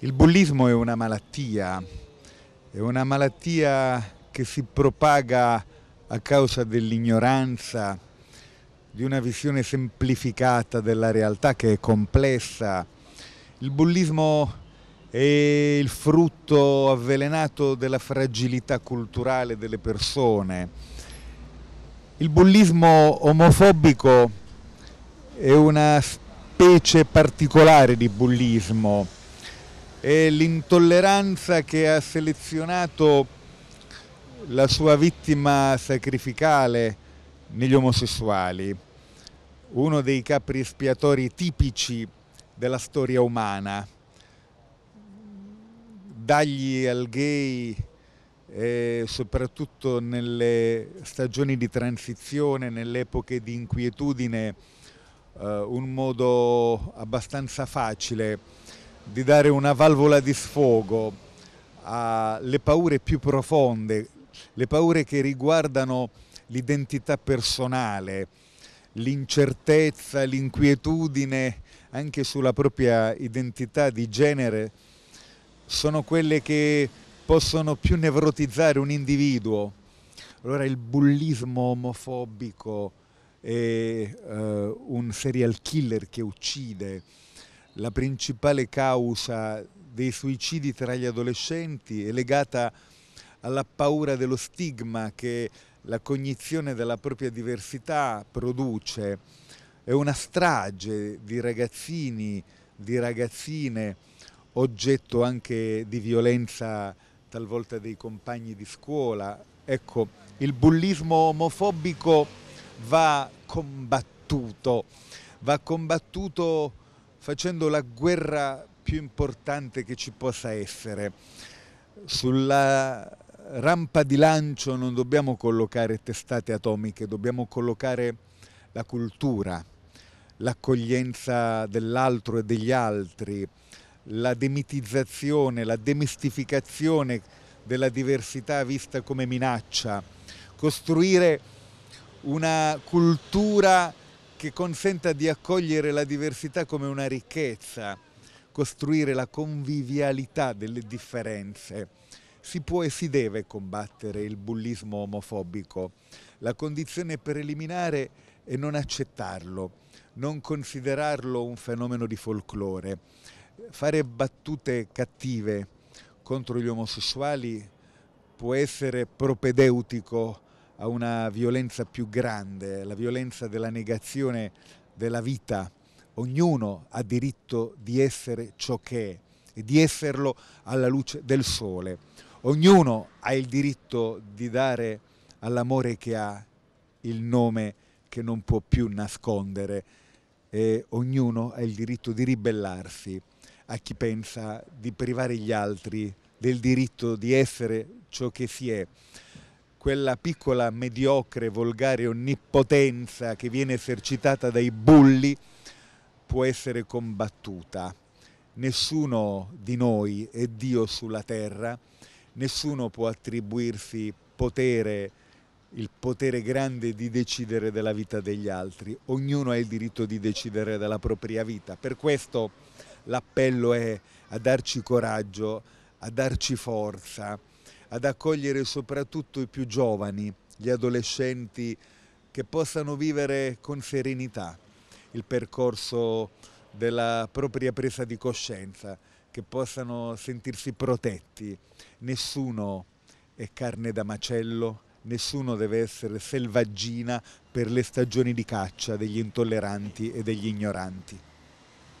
Il bullismo è una malattia, è una malattia che si propaga a causa dell'ignoranza, di una visione semplificata della realtà che è complessa. Il bullismo è il frutto avvelenato della fragilità culturale delle persone. Il bullismo omofobico è una specie particolare di bullismo e l'intolleranza che ha selezionato la sua vittima sacrificale negli omosessuali, uno dei capri espiatori tipici della storia umana. Dagli al gay, eh, soprattutto nelle stagioni di transizione, nelle epoche di inquietudine, eh, un modo abbastanza facile di dare una valvola di sfogo alle paure più profonde, le paure che riguardano l'identità personale, l'incertezza, l'inquietudine anche sulla propria identità di genere, sono quelle che possono più nevrotizzare un individuo. Allora il bullismo omofobico è eh, un serial killer che uccide, la principale causa dei suicidi tra gli adolescenti è legata alla paura dello stigma che la cognizione della propria diversità produce. È una strage di ragazzini, di ragazzine, oggetto anche di violenza talvolta dei compagni di scuola. Ecco, il bullismo omofobico va combattuto, va combattuto facendo la guerra più importante che ci possa essere. Sulla rampa di lancio non dobbiamo collocare testate atomiche, dobbiamo collocare la cultura, l'accoglienza dell'altro e degli altri, la demitizzazione, la demistificazione della diversità vista come minaccia, costruire una cultura che consenta di accogliere la diversità come una ricchezza, costruire la convivialità delle differenze. Si può e si deve combattere il bullismo omofobico. La condizione per eliminare è non accettarlo, non considerarlo un fenomeno di folklore. Fare battute cattive contro gli omosessuali può essere propedeutico a una violenza più grande, la violenza della negazione della vita. Ognuno ha diritto di essere ciò che è e di esserlo alla luce del sole. Ognuno ha il diritto di dare all'amore che ha il nome che non può più nascondere e ognuno ha il diritto di ribellarsi a chi pensa di privare gli altri del diritto di essere ciò che si è quella piccola, mediocre, volgare onnipotenza che viene esercitata dai bulli può essere combattuta. Nessuno di noi è Dio sulla terra, nessuno può attribuirsi potere, il potere grande di decidere della vita degli altri, ognuno ha il diritto di decidere della propria vita. Per questo l'appello è a darci coraggio, a darci forza, ad accogliere soprattutto i più giovani, gli adolescenti, che possano vivere con serenità il percorso della propria presa di coscienza, che possano sentirsi protetti. Nessuno è carne da macello, nessuno deve essere selvaggina per le stagioni di caccia degli intolleranti e degli ignoranti.